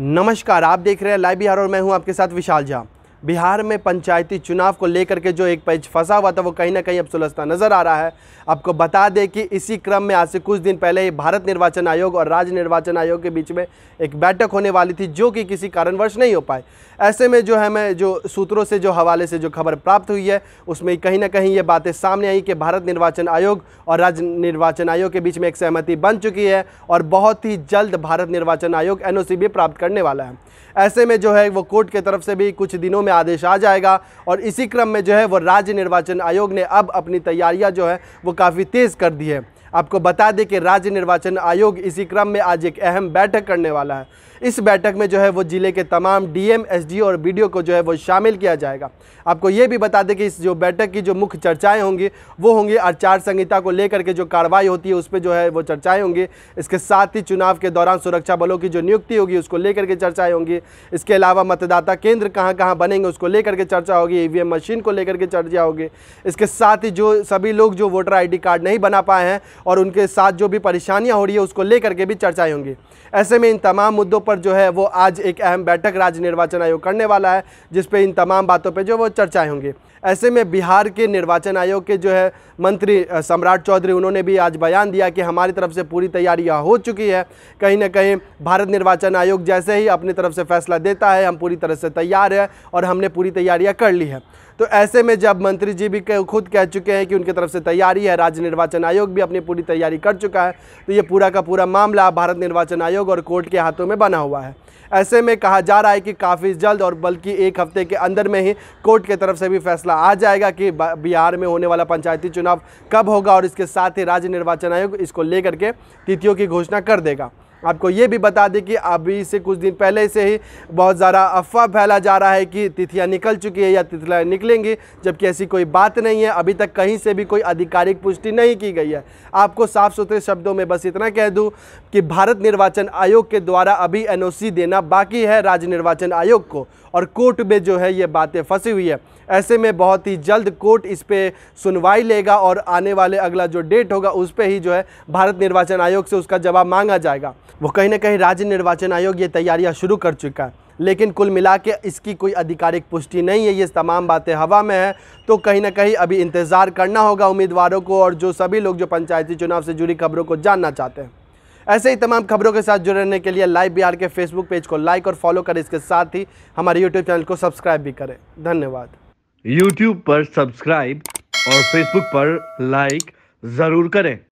नमस्कार आप देख रहे हैं लाइव बिहार और मैं हूं आपके साथ विशाल झा बिहार में पंचायती चुनाव को लेकर के जो एक पेज फंसा हुआ था वो कहीं ना कहीं अब सुलझता नज़र आ रहा है आपको बता दें कि इसी क्रम में आज से कुछ दिन पहले भारत निर्वाचन आयोग और राज्य निर्वाचन आयोग के बीच में एक बैठक होने वाली थी जो कि किसी कारणवश नहीं हो पाए ऐसे में जो है मैं जो सूत्रों से जो हवाले से जो खबर प्राप्त हुई है उसमें कहीं ना कहीं ये बातें सामने आई कि भारत निर्वाचन आयोग और राज्य निर्वाचन आयोग के बीच में एक सहमति बन चुकी है और बहुत ही जल्द भारत निर्वाचन आयोग एन भी प्राप्त करने वाला है ऐसे में जो है वो कोर्ट की तरफ से भी कुछ दिनों में आदेश आ जाएगा और इसी क्रम में जो है वो राज्य निर्वाचन आयोग ने अब अपनी तैयारियां जो है वो काफ़ी तेज़ कर दी है आपको बता दें कि राज्य निर्वाचन आयोग इसी क्रम में आज एक अहम बैठक करने वाला है इस बैठक में जो है वो ज़िले के तमाम डीएम, एसडीओ और बीडीओ को जो है वो शामिल किया जाएगा आपको ये भी बता दें कि इस जो बैठक की जो मुख्य चर्चाएं होंगी वो होंगी आचार संहिता को लेकर के जो कार्रवाई होती है उस पर जो है वो चर्चाएं होंगी इसके साथ ही चुनाव के दौरान सुरक्षा बलों की जो नियुक्ति होगी उसको लेकर के चर्चाएँ होंगी इसके अलावा मतदाता केंद्र कहाँ कहाँ बनेंगे उसको लेकर के चर्चा होगी ई मशीन को लेकर के चर्चा होगी इसके साथ ही जो सभी लोग जो वोटर आई कार्ड नहीं बना पाए हैं और उनके साथ जो भी परेशानियाँ हो रही है उसको लेकर के भी चर्चाएँ होंगी ऐसे में इन तमाम मुद्दों पर जो है वो आज एक अहम बैठक राज्य निर्वाचन आयोग करने वाला है जिसपे इन तमाम बातों पर जो वो चर्चाएँ होंगी ऐसे में बिहार के निर्वाचन आयोग के जो है मंत्री सम्राट चौधरी उन्होंने भी आज बयान दिया कि हमारी तरफ से पूरी तैयारियाँ हो चुकी है कहीं ना कहीं भारत निर्वाचन आयोग जैसे ही अपनी तरफ से फैसला देता है हम पूरी तरह से तैयार है और हमने पूरी तैयारियाँ कर ली है तो ऐसे में जब मंत्री जी भी खुद कह चुके हैं कि उनकी तरफ से तैयारी है राज्य निर्वाचन आयोग भी अपनी पूरी तैयारी कर चुका है तो ये पूरा का पूरा मामला भारत निर्वाचन आयोग और कोर्ट के हाथों में बना हुआ है ऐसे में कहा जा रहा है कि काफ़ी जल्द और बल्कि एक हफ्ते के अंदर में ही कोर्ट के तरफ से भी फैसला आ जाएगा कि बिहार में होने वाला पंचायती चुनाव कब होगा और इसके साथ ही राज्य निर्वाचन आयोग इसको लेकर के तिथियों की घोषणा कर देगा आपको ये भी बता दें कि अभी से कुछ दिन पहले से ही बहुत ज़्यादा अफवाह फैला जा रहा है कि तिथियाँ निकल चुकी है या तिथियाँ निकलेंगी जबकि ऐसी कोई बात नहीं है अभी तक कहीं से भी कोई आधिकारिक पुष्टि नहीं की गई है आपको साफ सुथरे शब्दों में बस इतना कह दूँ कि भारत निर्वाचन आयोग के द्वारा अभी एन देना बाकी है राज्य निर्वाचन आयोग को और कोर्ट में जो है ये बातें फंसी हुई है ऐसे में बहुत ही जल्द कोर्ट इस पर सुनवाई लेगा और आने वाले अगला जो डेट होगा उस पर ही जो है भारत निर्वाचन आयोग से उसका जवाब मांगा जाएगा वो कहीं ना कहीं राज्य निर्वाचन आयोग ये तैयारियाँ शुरू कर चुका है लेकिन कुल मिला के इसकी कोई आधिकारिक पुष्टि नहीं है ये तमाम बातें हवा में है तो कहीं ना कहीं अभी इंतज़ार करना होगा उम्मीदवारों को और जो सभी लोग जो पंचायती चुनाव से जुड़ी खबरों को जानना चाहते हैं ऐसे ही तमाम खबरों के साथ जुड़े रहने के लिए लाइव बिहार के फेसबुक पेज को लाइक और फॉलो करें इसके साथ ही हमारे यूट्यूब चैनल को सब्सक्राइब भी करें धन्यवाद यूट्यूब पर सब्सक्राइब और फेसबुक पर लाइक ज़रूर करें